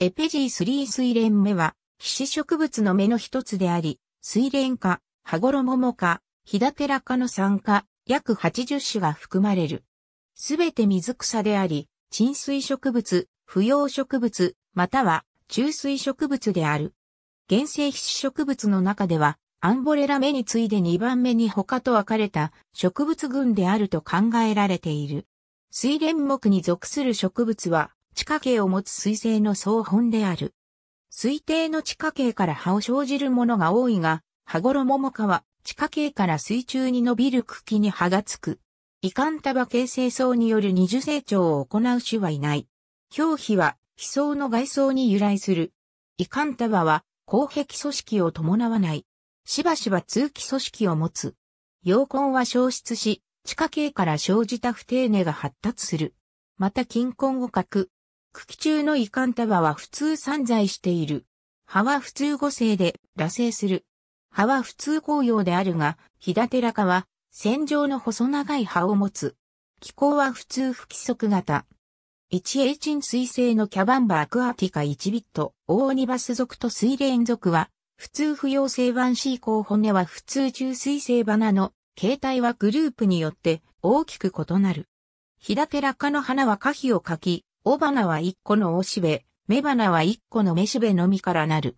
エペジー3水蓮目は、皮脂植物の目の一つであり、水蓮科、羽衣科、ヒダテラ科の酸化、約80種が含まれる。すべて水草であり、沈水植物、不要植物、または中水植物である。原生皮脂植物の中では、アンボレラ目に次いで2番目に他と分かれた植物群であると考えられている。水蓮木に属する植物は、地下茎を持つ水星の総本である。水底の地下茎から葉を生じるものが多いが、葉衣もかは地下茎から水中に伸びる茎に葉がつく。遺憾束形成層による二次成長を行う種はいない。表皮は、被層の外層に由来する。遺憾束は、後壁組織を伴わない。しばしば通気組織を持つ。陽根は消失し、地下茎から生じた不定根が発達する。また金根をく。茎中の遺憾束は普通散在している。葉は普通五星で、羅星する。葉は普通紅葉であるが、ヒダテラカは、線状の細長い葉を持つ。気候は普通不規則型。1チン水星のキャバンバアクアティカ1ビット、オーニバス属と水蓮属は、普通不要性シ C 項骨は普通中水バナの、形態はグループによって大きく異なる。ヒダテラ科の花は花を描き、雄花は一個のおしべ、雌花は一個の雌しべのみからなる。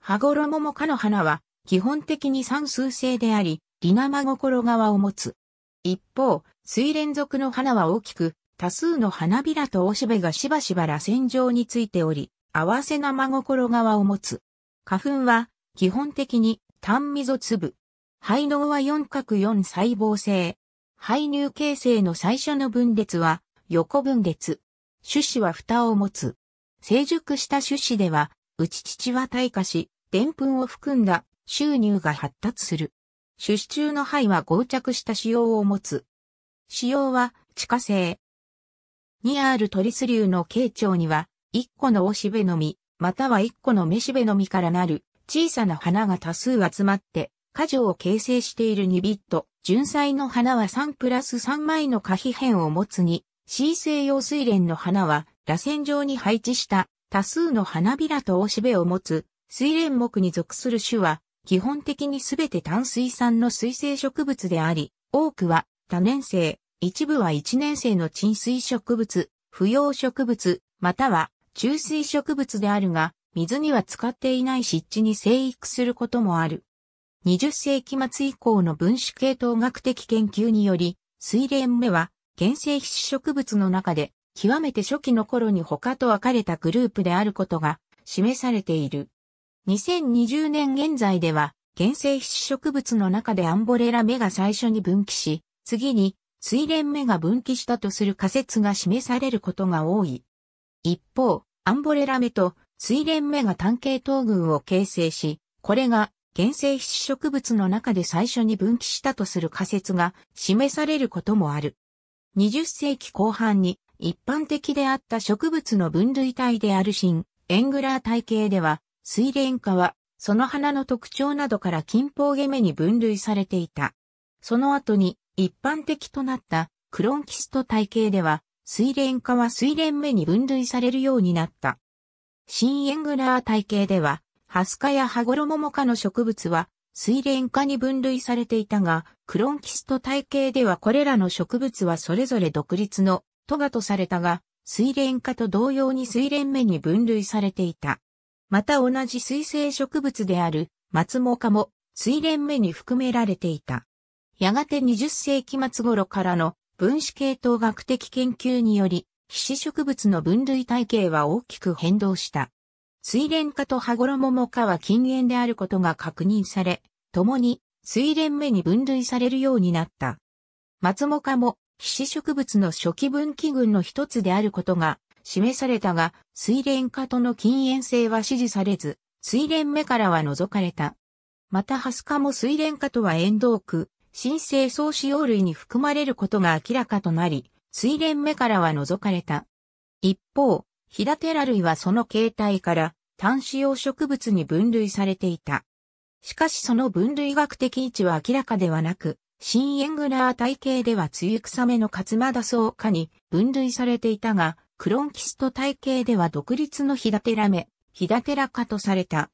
羽衣もかの花は、基本的に算数性であり、リナマ心側を持つ。一方、水連続の花は大きく、多数の花びらとおしべがしばしばら線状についており、合わせ生心側を持つ。花粉は、基本的に、単溝粒。肺脳は四角4細胞性。肺乳形成の最初の分裂は、横分裂。種子は蓋を持つ。成熟した種子では、内乳は退化し、でんぷんを含んだ収入が発達する。種子中の肺は合着した腫瘍を持つ。腫瘍は地下性。2R トリス流の形状には、1個のおしべの実、または1個のめしべの実からなる小さな花が多数集まって、花樹を形成している2ビット。純菜の花は3プラス3枚の可比変を持つに、C 性用水蓮の花は、螺旋状に配置した多数の花びらとおしべを持つ、水蓮木に属する種は、基本的にすべて淡水産の水生植物であり、多くは多年生、一部は一年生の沈水植物、不要植物、または中水植物であるが、水には使っていない湿地に生育することもある。20世紀末以降の分子系統学的研究により、水蓮目は原生必植物の中で、極めて初期の頃に他と分かれたグループであることが示されている。2020年現在では、原生必植物の中でアンボレラ目が最初に分岐し、次に水蓮目が分岐したとする仮説が示されることが多い。一方、アンボレラ目と水蓮目が単系統群を形成し、これが原生必植物の中で最初に分岐したとする仮説が示されることもある。20世紀後半に一般的であった植物の分類体である新、エングラー体系では、水蓮花は、その花の特徴などから金峰ゲメに分類されていた。その後に、一般的となったクロンキスト体系では、水蓮花は水蓮目に分類されるようになった。新エングラー体系では、ハスカやハゴロモモ科の植物は水蓮科に分類されていたが、クロンキスト体系ではこれらの植物はそれぞれ独立のトガとされたが、水蓮科と同様に水蓮目に分類されていた。また同じ水生植物である松毛科も水蓮目に含められていた。やがて20世紀末頃からの分子系統学的研究により、皮脂植物の分類体系は大きく変動した。水蓮科と羽衣も科は禁煙であることが確認され、共に水蓮目に分類されるようになった。松も科も皮脂植物の初期分岐群の一つであることが示されたが、水蓮科との禁煙性は支持されず、水蓮目からは除かれた。またハス科も水蓮科とは遠道区、新生草使用類に含まれることが明らかとなり、水蓮目からは除かれた。一方、ヒダテラ類はその形態から単子葉植物に分類されていた。しかしその分類学的位置は明らかではなく、新エングラー体系では露草目のカツマダソウ科に分類されていたが、クロンキスト体系では独立のヒダテラメ、ヒダテラ科とされた。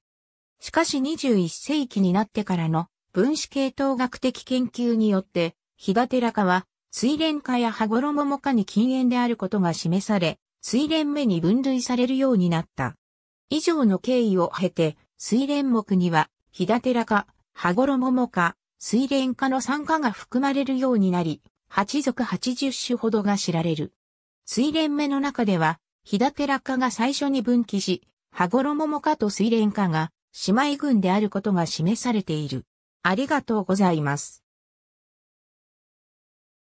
しかし21世紀になってからの分子系統学的研究によって、ヒダテラ科は、水蓮科や羽衣モ科に禁煙であることが示され、水蓮目に分類されるようになった。以上の経緯を経て、水蓮目には、か、はごろ羽衣か、水蓮科の参加が含まれるようになり、八族八十種ほどが知られる。水蓮目の中では、だてらかが最初に分岐し、羽衣かと水蓮科が姉妹群であることが示されている。ありがとうございます。